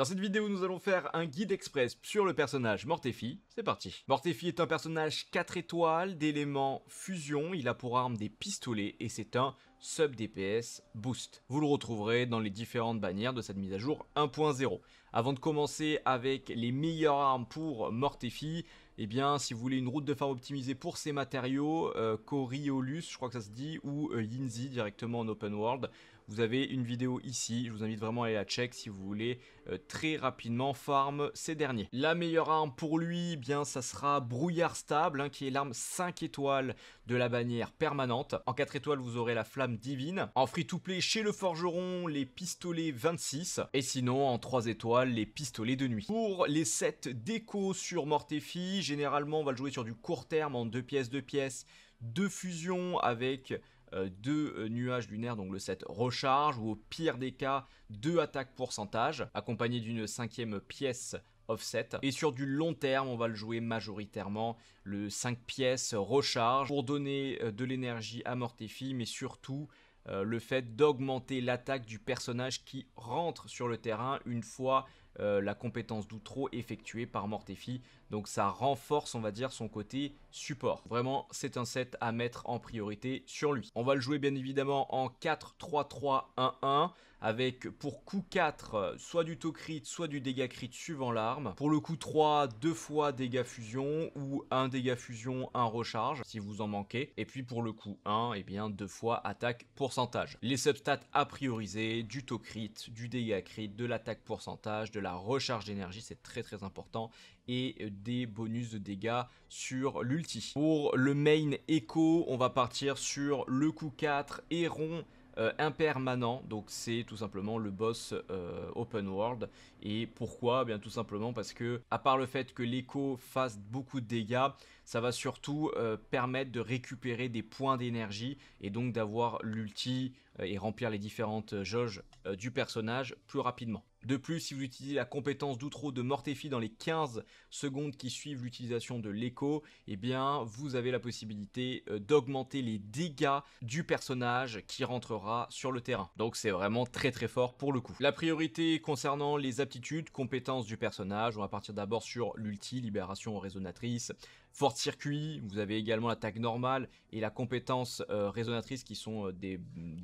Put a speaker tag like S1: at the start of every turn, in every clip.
S1: Dans cette vidéo, nous allons faire un guide express sur le personnage Mortefi. C'est parti. Mortefi est un personnage 4 étoiles d'éléments fusion. Il a pour arme des pistolets et c'est un sub DPS boost. Vous le retrouverez dans les différentes bannières de cette mise à jour 1.0. Avant de commencer avec les meilleures armes pour Mortefi, eh bien, si vous voulez une route de farm optimisée pour ces matériaux, euh, Coriolus, je crois que ça se dit, ou euh, Yinzi directement en open world, vous avez une vidéo ici. Je vous invite vraiment à aller la check si vous voulez euh, très rapidement farm ces derniers. La meilleure arme pour lui, eh bien, ça sera Brouillard Stable, hein, qui est l'arme 5 étoiles de la bannière permanente. En 4 étoiles, vous aurez la Flamme Divine. En free-to-play, chez le Forgeron, les pistolets 26. Et sinon, en 3 étoiles, les pistolets de nuit. Pour les 7 déco sur Mortefi, généralement on va le jouer sur du court terme en deux pièces, deux pièces, deux fusions avec euh, deux euh, nuages lunaires, donc le set recharge, ou au pire des cas, deux attaques pourcentage, accompagné d'une cinquième pièce offset. Et sur du long terme, on va le jouer majoritairement le 5 pièces recharge pour donner euh, de l'énergie à Mortefi, mais surtout le fait d'augmenter l'attaque du personnage qui rentre sur le terrain une fois euh, la compétence d'outro effectuée par Mortefi. Donc ça renforce, on va dire, son côté support. Vraiment, c'est un set à mettre en priorité sur lui. On va le jouer bien évidemment en 4-3-3-1-1 avec pour coup 4, euh, soit du taux crit, soit du dégât crit suivant l'arme. Pour le coup 3, deux fois dégâts fusion ou un dégât fusion, un recharge si vous en manquez. Et puis pour le coup 1, et eh bien deux fois attaque pourcentage. Les substats à prioriser, du taux crit, du dégât crit, de l'attaque pourcentage, de la recharge d'énergie, c'est très très important, et des bonus de dégâts sur l'ulti. Pour le main Echo on va partir sur le coup 4, Héron, rond euh, impermanent, donc c'est tout simplement le boss euh, open world. Et pourquoi eh Bien tout simplement parce que, à part le fait que l'écho fasse beaucoup de dégâts, ça va surtout euh, permettre de récupérer des points d'énergie et donc d'avoir l'ulti euh, et remplir les différentes euh, jauges euh, du personnage plus rapidement. De plus, si vous utilisez la compétence d'outro de Mortefi dans les 15 secondes qui suivent l'utilisation de l'écho, eh bien, vous avez la possibilité d'augmenter les dégâts du personnage qui rentrera sur le terrain. Donc c'est vraiment très très fort pour le coup. La priorité concernant les aptitudes, compétences du personnage, on va partir d'abord sur l'ulti, libération résonatrice fort circuit, vous avez également l'attaque normale et la compétence résonatrice qui sont des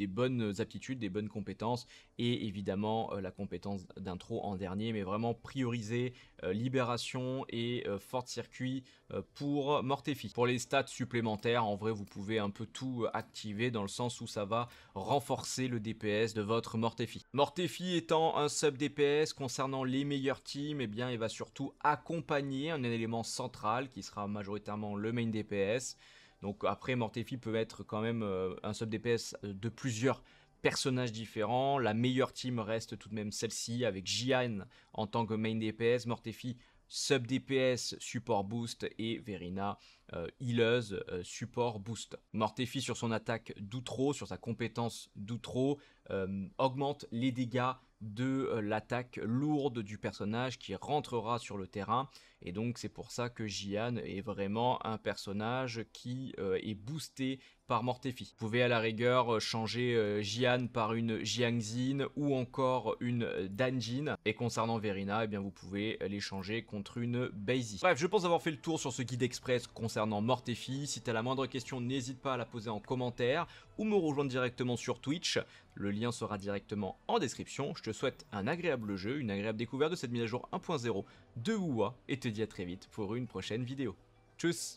S1: bonnes aptitudes, des bonnes compétences et évidemment euh, la compétence d'intro en dernier, mais vraiment prioriser euh, libération et euh, fort circuit pour Mortefi. Pour les stats supplémentaires, en vrai, vous pouvez un peu tout activer dans le sens où ça va renforcer le DPS de votre Mortefi. Mortefi étant un sub DPS concernant les meilleurs teams, et eh bien, il va surtout accompagner un élément central qui sera majoritairement le main DPS. Donc après, Mortefi peut être quand même euh, un sub DPS de plusieurs personnages différents. La meilleure team reste tout de même celle-ci, avec Jian en tant que main DPS, Mortefi sub DPS, support boost et Verina euh, healer, euh, support boost. Mortefi sur son attaque d'outro, sur sa compétence d'outro, euh, augmente les dégâts de euh, l'attaque lourde du personnage qui rentrera sur le terrain. Et donc c'est pour ça que Jian est vraiment un personnage qui euh, est boosté par Mortefi. Vous pouvez à la rigueur changer Jian par une Jiangzin ou encore une Danjin. Et concernant Verina, eh bien vous pouvez l'échanger contre une Baizi. Bref, je pense avoir fait le tour sur ce guide express concernant Mortefi. Si tu as la moindre question, n'hésite pas à la poser en commentaire ou me rejoindre directement sur Twitch. Le lien sera directement en description. Je te souhaite un agréable jeu, une agréable découverte de cette mise à jour 1.0 de Wuwa et te dis à très vite pour une prochaine vidéo. Tchuss